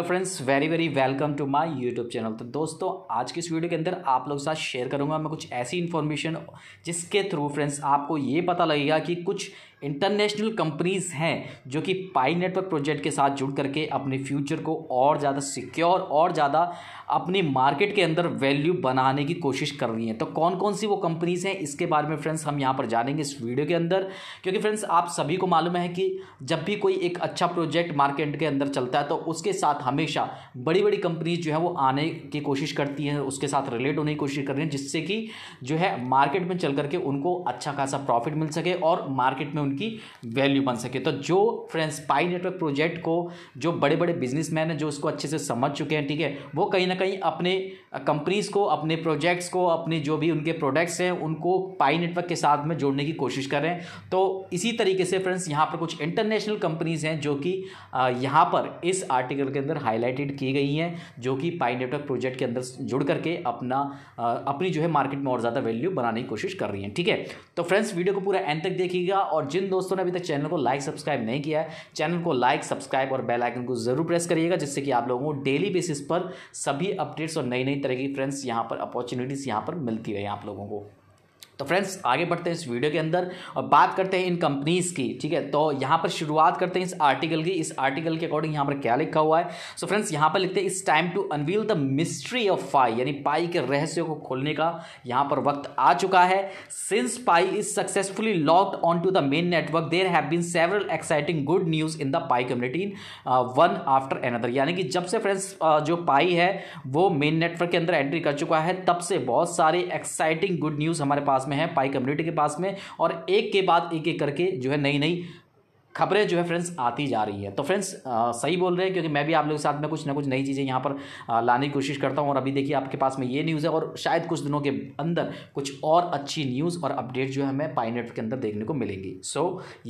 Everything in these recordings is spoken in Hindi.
hello friends very very welcome to my YouTube channel तो दोस्तों आज की इस वीडियो के अंदर आप लोग साथ शेयर करूंगा मैं कुछ ऐसी इन्फॉर्मेशन जिसके थ्रू फ्रेंड्स आपको ये पता लगेगा कि कुछ इंटरनेशनल कंपनीज़ हैं जो कि पाई नेटवर्क प्रोजेक्ट के साथ जुड़ करके अपने फ्यूचर को और ज़्यादा सिक्योर और ज़्यादा अपनी मार्केट के अंदर वैल्यू बनाने की कोशिश कर रही हैं तो कौन कौन सी वो कंपनीज़ हैं इसके बारे में फ्रेंड्स हम यहाँ पर जानेंगे इस वीडियो के अंदर क्योंकि फ्रेंड्स आप सभी को मालूम है कि जब भी कोई एक अच्छा प्रोजेक्ट मार्केट के अंदर चलता है तो उसके साथ हमेशा बड़ी बड़ी कंपनीज जो है वो आने की कोशिश करती हैं उसके साथ रिलेट होने की कोशिश कर रही हैं जिससे कि जो है मार्केट में चल करके उनको अच्छा खासा प्रॉफिट मिल सके और मार्केट में उनकी वैल्यू बन सके तो जो फ्रेंड्स पाई नेटवर्क प्रोजेक्ट को जो बड़े बड़े बिजनेसमैन हैं जो उसको अच्छे से समझ चुके हैं ठीक है वो कहीं ना कहीं अपने कंपनीज़ को अपने प्रोजेक्ट्स को अपने जो भी उनके प्रोडक्ट्स हैं उनको पाई नेटवर्क के साथ में जोड़ने की कोशिश करें तो इसी तरीके से फ्रेंड्स यहाँ पर कुछ इंटरनेशनल कंपनीज़ हैं जो कि यहाँ पर इस आर्टिकल के अंदर हाईलाइटेड की गई हैं जो कि पाई नेटवर्क प्रोजेक्ट के अंदर जुड़ करके अपना अपनी जो है मार्केट में और ज़्यादा वैल्यू बनाने की कोशिश कर रही हैं ठीक है तो फ्रेंड्स वीडियो को पूरा एंड तक देखिएगा और जिस जिन दोस्तों ने अभी तक चैनल को लाइक सब्सक्राइब नहीं किया है चैनल को लाइक सब्सक्राइब और बेल आइकन को जरूर प्रेस करिएगा जिससे कि आप लोगों को डेली बेसिस पर सभी अपडेट्स और नई नई तरह की फ्रेंड्स यहाँ पर अपॉर्चुनिटीज़ यहाँ पर मिलती रहे आप लोगों को तो फ्रेंड्स आगे बढ़ते हैं इस वीडियो के अंदर और बात करते हैं इन कंपनीज़ की ठीक है तो यहाँ पर शुरुआत करते हैं इस आर्टिकल की इस आर्टिकल के अकॉर्डिंग यहाँ पर क्या लिखा हुआ है सो फ्रेंड्स यहाँ पर लिखते हैं इस time to unveil the mystery of Pi यानी पाई के रहस्यों को खोलने का यहाँ पर वक्त आ चुका है since Pi is successfully locked on to the main network there have been several exciting good news in the Pi community in one after another यानी कि जब से फ्रेंड्स uh, जो पाई है वो मेन नेटवर्क के अंदर एंट्री कर चुका है तब से बहुत सारे एक्साइटिंग गुड न्यूज़ हमारे पास में है पाई कम्युनिटी के पास में और एक के बाद एक एक करके जो है नई नई खबरें जो है फ्रेंड्स आती जा रही है तो फ्रेंड्स सही बोल रहे हैं क्योंकि मैं भी आप लोगों के साथ में कुछ ना कुछ नई चीज़ें यहाँ पर आ, लाने की कोशिश करता हूँ और अभी देखिए आपके पास में ये न्यूज़ है और शायद कुछ दिनों के अंदर कुछ और अच्छी न्यूज़ और अपडेट जो है हमें पाइनेट के अंदर देखने को मिलेंगी सो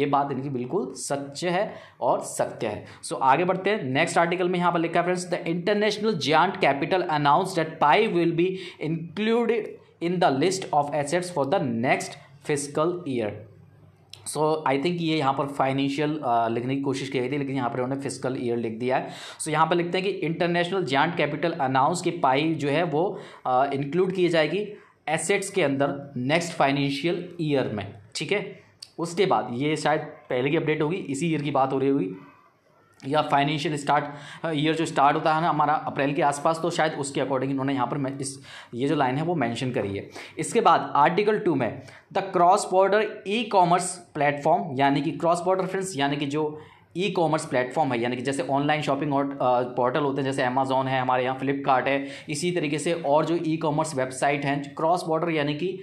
ये बात इनकी बिल्कुल सत्य है और सत्य है सो आगे बढ़ते हैं नेक्स्ट आर्टिकल में यहाँ पर लिखा है friends the international giant capital announce that Pi will be included in the list of assets for the next physical year so I think ये यहाँ पर फाइनेंशियल uh, लिखने की कोशिश की गई थी लेकिन यहाँ पर उन्होंने फिजिकल ईयर लिख दिया है सो so, यहाँ पर लिखते हैं कि इंटरनेशनल जॉन्ट कैपिटल अनाउंस की पाई जो है वो इंक्लूड uh, की जाएगी एसेट्स के अंदर नेक्स्ट फाइनेंशियल ईयर में ठीक है उसके बाद ये शायद पहले की अपडेट होगी इसी ईयर की बात हो रही होगी या फाइनेंशियल स्टार्ट ईयर जो स्टार्ट होता है ना हमारा अप्रैल के आसपास तो शायद उसके अकॉर्डिंग इन्होंने यहाँ पर इस ये जो लाइन है वो मेंशन करी है इसके बाद आर्टिकल टू में the cross border e commerce platform यानी कि क्रॉस बॉर्डर फ्रेंड्स यानी कि जो ई कॉमर्स प्लेटफॉर्म है यानी कि जैसे ऑनलाइन शॉपिंग पोर्टल होते हैं जैसे अमेजोन है हमारे यहाँ फ्लिपकार्ट है इसी तरीके से और जो ई कॉमर्स वेबसाइट हैं क्रॉस बॉर्डर यानी कि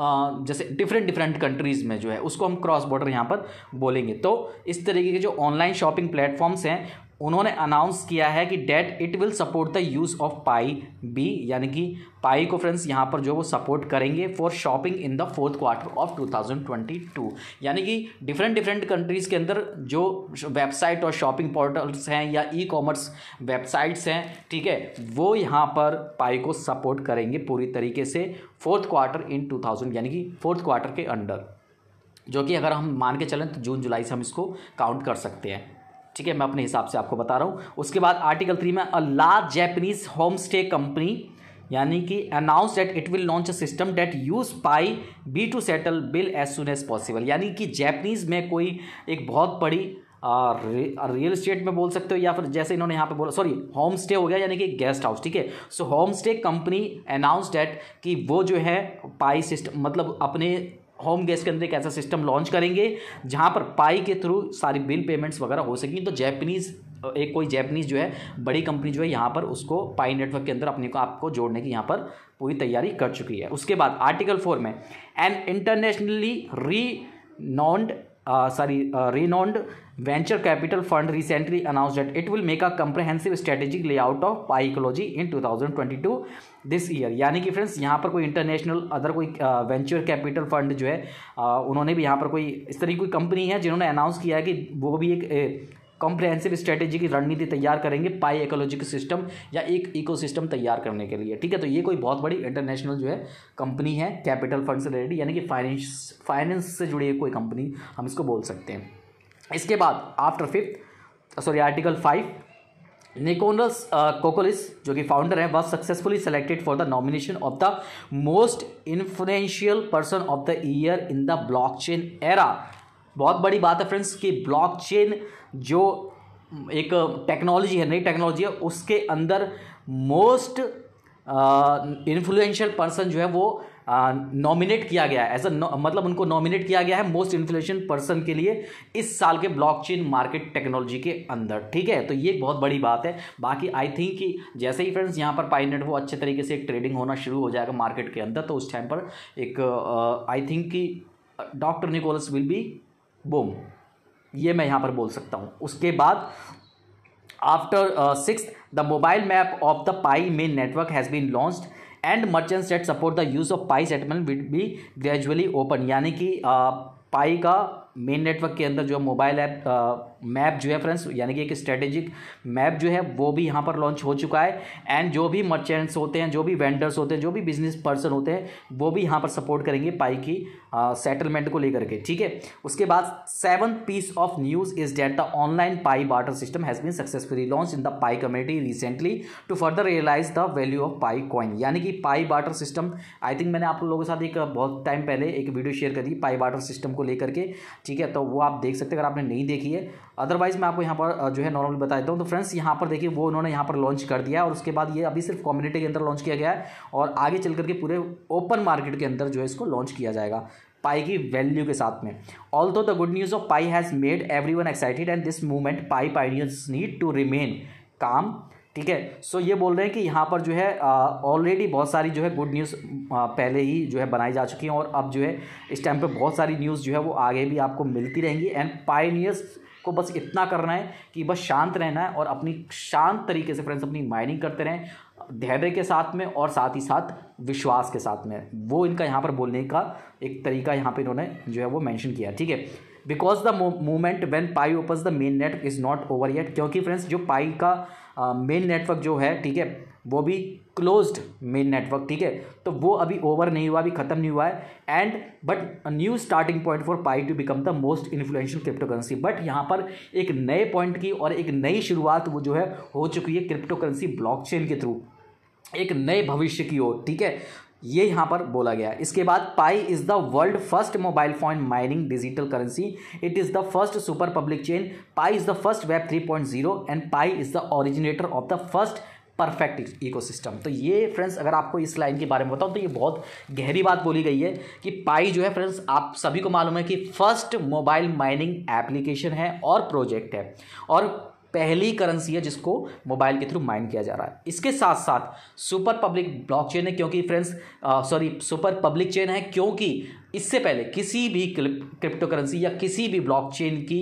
जैसे डिफरेंट डिफरेंट कंट्रीज़ में जो है उसको हम क्रॉस बॉर्डर यहाँ पर बोलेंगे तो इस तरीके के जो ऑनलाइन शॉपिंग प्लेटफॉर्म्स हैं उन्होंने अनाउंस किया है कि that it will support the use of Pi B यानी कि पाई को फ्रेंड्स यहाँ पर जो वो सपोर्ट करेंगे for shopping in the fourth quarter of 2022 यानी कि डिफरेंट डिफरेंट कंट्रीज़ के अंदर जो वेबसाइट और शॉपिंग पोर्टल्स हैं या ई कॉमर्स वेबसाइट्स हैं ठीक है वो यहाँ पर पाई को सपोर्ट करेंगे पूरी तरीके से फोर्थ क्वार्टर इन टू यानी कि फोर्थ क्वार्टर के अंडर जो कि अगर हम मान के चलें तो जून जुलाई से हम इसको काउंट कर सकते हैं ठीक है मैं अपने हिसाब से आपको बता रहा हूँ उसके बाद आर्टिकल थ्री में a large Japanese home stay company यानी कि announce that it will launch a system that use Pi B to settle bill as soon as possible यानी कि जैपनीज़ में कोई एक बहुत बड़ी रियल स्टेट में बोल सकते हो या फिर जैसे इन्होंने यहाँ पे बोला सॉरी होम स्टे हो गया यानी कि गेस्ट हाउस ठीक है so home stay company announce that कि वो जो है पाई सिस्टम मतलब अपने होम गैस के अंदर एक ऐसा सिस्टम लॉन्च करेंगे जहाँ पर पाई के थ्रू सारी बिल पेमेंट्स वगैरह हो सकेंगी तो जैपनीज़ एक कोई जैपनीज़ जो है बड़ी कंपनी जो है यहाँ पर उसको पाई नेटवर्क के अंदर अपने को आपको जोड़ने की यहाँ पर पूरी तैयारी कर चुकी है उसके बाद आर्टिकल फोर में an internationally renowned sorry renowned venture capital fund recently announce that it will make a comprehensive strategic layout of Pi ecology in two thousand twenty two this year यानी कि फ्रेंड्स यहाँ पर कोई इंटरनेशनल अदर कोई वेंचर कैपिटल फंड जो है uh, उन्होंने भी यहाँ पर कोई इस तरह की कंपनी है जिन्होंने अनाउंस किया है कि वो भी एक कॉम्प्रिहेंसिव स्ट्रेटेजी की रणनीति तैयार करेंगे पाई इकोलॉजिकल सिस्टम या एक इकोसिस्टम तैयार करने के लिए ठीक है तो ये कोई बहुत बड़ी इंटरनेशनल जो है कंपनी है कैपिटल फंड से रिलेटेड यानी कि फाइनेंस फाइनेंस से जुड़ी कोई कंपनी हम इसको बोल सकते हैं इसके बाद after fifth sorry article five Nicolas Kokkalis जो कि फाउंडर है वह successfully selected for the nomination of the most influential person of the year in the blockchain era बहुत बड़ी बात है फ्रेंड्स कि ब्लॉकचेन जो एक टेक्नोलॉजी है नई टेक्नोलॉजी है उसके अंदर मोस्ट इन्फ्लुएंशियल पर्सन जो है वो नॉमिनेट uh, किया गया है एज अ मतलब उनको नॉमिनेट किया गया है मोस्ट इन्फ्लुएंशियल पर्सन के लिए इस साल के ब्लॉकचेन मार्केट टेक्नोलॉजी के अंदर ठीक है तो ये बहुत बड़ी बात है बाकी आई थिंक कि जैसे ही फ्रेंड्स यहाँ पर पाइनेट वो अच्छे तरीके से एक ट्रेडिंग होना शुरू हो जाएगा मार्केट के अंदर तो उस टाइम पर एक आई थिंक कि doctor Nicolas will be boom ये मैं यहाँ पर बोल सकता हूँ उसके बाद after six the mobile map of the Pi main network has been launched and merchants that support the use of Pi settlement will be gradually open यानी कि पाई uh, का मेन नेटवर्क के अंदर जो मोबाइल ऐप मैप जो है फ्रेंड्स यानी कि एक स्ट्रेटेजिक मैप जो है वो भी यहाँ पर लॉन्च हो चुका है एंड जो भी मर्चेंट्स होते हैं जो भी वेंडर्स होते हैं जो भी बिजनेस पर्सन होते हैं वो भी यहाँ पर सपोर्ट करेंगे पाई की सेटलमेंट को लेकर के ठीक है उसके बाद seven piece of news is that the online Pi barter system has been successfully launch in the Pi community recently to further realize the value of Pi coin यानी कि Pi barter system I think मैंने आप लोगों के साथ एक बहुत टाइम पहले एक वीडियो शेयर कर दी पाई बार्टर सिस्टम को लेकर के ठीक है तो वो आप देख सकते हैं अगर आपने नहीं देखी है अदरवाइज मैं आपको यहाँ पर जो है नॉर्मली बता देता हूँ तो फ्रेंड्स यहाँ पर देखिए वो उन्होंने यहाँ पर लॉन्च कर दिया है और उसके बाद ये अभी सिर्फ कम्युनिटी के अंदर लॉन्च किया गया है और आगे चल करके पूरे ओपन मार्केट के अंदर जो है इसको लॉन्च किया जाएगा पाई की वैल्यू के साथ में although the good news of Pi has made everyone excited and this movement Pi pioneers need to remain calm ठीक है सो ये बोल रहे हैं कि यहाँ पर जो है ऑलरेडी बहुत सारी जो है गुड न्यूज़ पहले ही जो है बनाई जा चुकी हैं और अब जो है इस टाइम पे बहुत सारी न्यूज़ जो है वो आगे भी आपको मिलती रहेंगी एंड पाइनियर्स को बस इतना करना है कि बस शांत रहना है और अपनी शांत तरीके से फ्रेंड्स अपनी माइनिंग करते रहें धैर्य के साथ में और साथ ही साथ विश्वास के साथ में वो इनका यहाँ पर बोलने का एक तरीका यहाँ पर इन्होंने जो है वो मैंशन किया ठीक है because the movement when Pi open the main network is not over yet क्योंकि फ्रेंड्स जो पाई का मेन uh, नेटवर्क जो है ठीक है वो भी क्लोज्ड मेन नेटवर्क ठीक है तो वो अभी ओवर नहीं हुआ अभी ख़त्म नहीं हुआ है and but new starting point for Pi to become the most influential cryptocurrency but यहाँ पर एक नए पॉइंट की और एक नई शुरुआत वो जो है हो चुकी है क्रिप्टो करेंसी चेन के थ्रू एक नए भविष्य की ओर ठीक है ये यहाँ पर बोला गया इसके बाद Pi is the world first mobile phone mining digital currency it is the first super public chain Pi is the first web 3.0 and Pi is the originator of the first perfect ecosystem तो ये फ्रेंड्स अगर आपको इस लाइन के बारे में बताऊँ तो ये बहुत गहरी बात बोली गई है कि पाई जो है फ्रेंड्स आप सभी को मालूम है कि फर्स्ट मोबाइल माइनिंग एप्लीकेशन है और प्रोजेक्ट है और पहली करेंसी है जिसको मोबाइल के थ्रू माइन किया जा रहा है इसके साथ साथ सुपर पब्लिक ब्लॉक चेन है क्योंकि friends sorry super public chain है क्योंकि इससे पहले किसी भी क्रिप्टो करेंसी या किसी भी ब्लॉक चेन की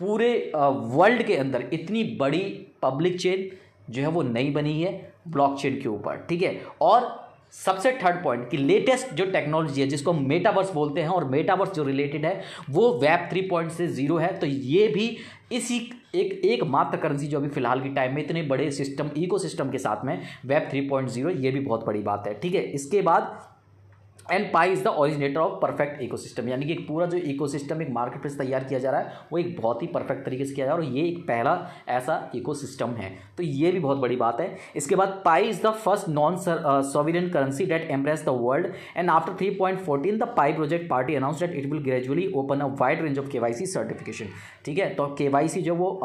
पूरे वर्ल्ड के अंदर इतनी बड़ी पब्लिक चेन जो है वो नहीं बनी है ब्लॉक चेन के ऊपर ठीक है और सबसे थर्ड पॉइंट कि लेटेस्ट जो टेक्नोलॉजी है जिसको हम मेटावर्स बोलते हैं और मेटावर्स जो रिलेटेड है वो वेब थ्री पॉइंट से जीरो है तो ये भी इसी एक एकमात्र करेंसी जो अभी फिलहाल के टाइम में इतने बड़े सिस्टम इकोसिस्टम के साथ में वेब 3.0 ये भी बहुत बड़ी बात है ठीक है इसके बाद and Pi is the originator of perfect ecosystem यानी कि एक पूरा जो इकोसिस्टम एक मार्केट प्लेस तैयार किया जा रहा है वो एक बहुत ही परफेक्ट तरीके से किया जा रहा है और ये एक पहला ऐसा इकोसिस्टम है तो ये भी बहुत बड़ी बात है इसके बाद Pi is the first non sovereign currency that embrace the world and after three point fourteen the Pi project party announce that it will gradually open a wide range of K Y C certification ठीक है तो के वाई सी जो वो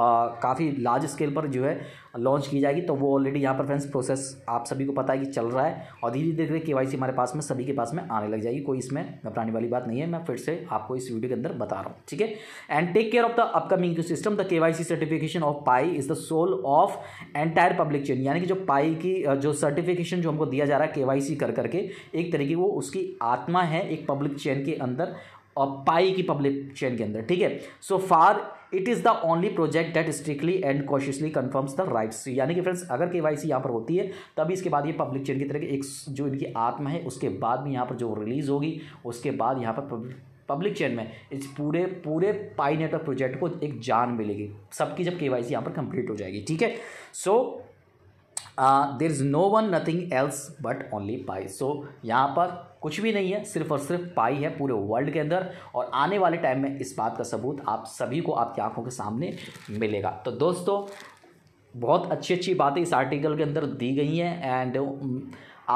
काफ़ी लार्ज स्केल पर जो है लॉन्च की जाएगी तो वो ऑलरेडी यहाँ पर फ्रेंड्स प्रोसेस आप सभी को पता है कि चल रहा है और धीरे धीरे के वाई हमारे पास में सभी के पास में आने लग जाएगी कोई इसमें घबराने वाली बात नहीं है मैं फिर से आपको इस वीडियो के अंदर बता रहा हूँ ठीक है and take care of the upcoming ecosystem the K certification of Pi is the soul of entire public chain यानी कि जो पाई की जो सर्टिफिकेशन जो हमको दिया जा रहा है के कर करके एक तरीके वो उसकी आत्मा है एक पब्लिक चेन के अंदर और पाई की पब्लिक चेन के अंदर ठीक है so far it is the only project that strictly and cautiously confirms the rights यानी कि फ्रेंड्स अगर के वाई सी यहाँ पर होती है तभी इसके बाद ये पब्लिक चेन की तरह एक जो इनकी आत्मा है उसके बाद में यहाँ पर जो रिलीज़ होगी उसके बाद यहाँ पर पब्लिक चेन में इस पूरे पूरे पाई नेटवर्क प्रोजेक्ट को एक जान मिलेगी सबकी जब के वाई सी यहाँ पर कंप्लीट हो जाएगी ठीक है so there is no one nothing else but only Pi so यहाँ पर कुछ भी नहीं है सिर्फ और सिर्फ पाई है पूरे वर्ल्ड के अंदर और आने वाले टाइम में इस बात का सबूत आप सभी को आपकी आंखों के सामने मिलेगा तो दोस्तों बहुत अच्छी अच्छी बातें इस आर्टिकल के अंदर दी गई हैं एंड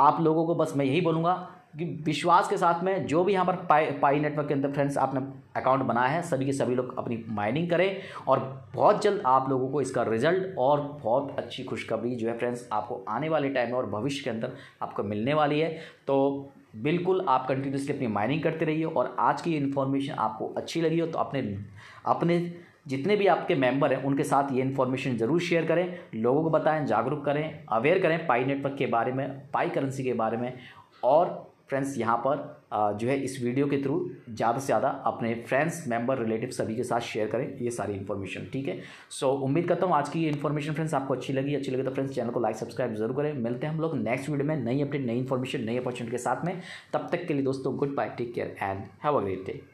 आप लोगों को बस मैं यही बोलूँगा कि विश्वास के साथ में जो भी यहाँ पर पाई पाई नेटवर्क के अंदर फ्रेंड्स आपने अकाउंट बनाया है सभी के सभी लोग अपनी माइनिंग करें और बहुत जल्द आप लोगों को इसका रिजल्ट और बहुत अच्छी खुशखबरी जो है फ्रेंड्स आपको आने वाले टाइम में और भविष्य के अंदर आपको मिलने वाली है तो बिल्कुल आप कंटिन्यूसली अपनी माइनिंग करते रहिए और आज की इन्फॉर्मेशन आपको अच्छी लगी हो तो अपने अपने जितने भी आपके मेंबर हैं उनके साथ ये इन्फॉर्मेशन ज़रूर शेयर करें लोगों को बताएं जागरूक करें अवेयर करें पाई नेटवर्क के बारे में पाई करेंसी के बारे में और फ्रेंड्स यहाँ पर जो है इस वीडियो के थ्रू ज़्यादा से ज़्यादा अपने फ्रेंड्स मेंबर रिलेटिव सभी के साथ शेयर करें ये सारी इन्फॉर्मेशन ठीक है सो so, उम्मीद करता हूँ आज की ये इन्फॉर्मेशन फ्रेंड्स आपको अच्छी लगी अच्छी लगी तो फ्रेंड्स चैनल को लाइक सब्सक्राइब जरूर करें मिलते हैं हम लोग नेक्स्ट वीडियो में नई अपडेट नई इन्फॉर्मेशन नई अपॉर्चुनिटी के साथ में तब तक के लिए दोस्तों goodbye take care and have a great day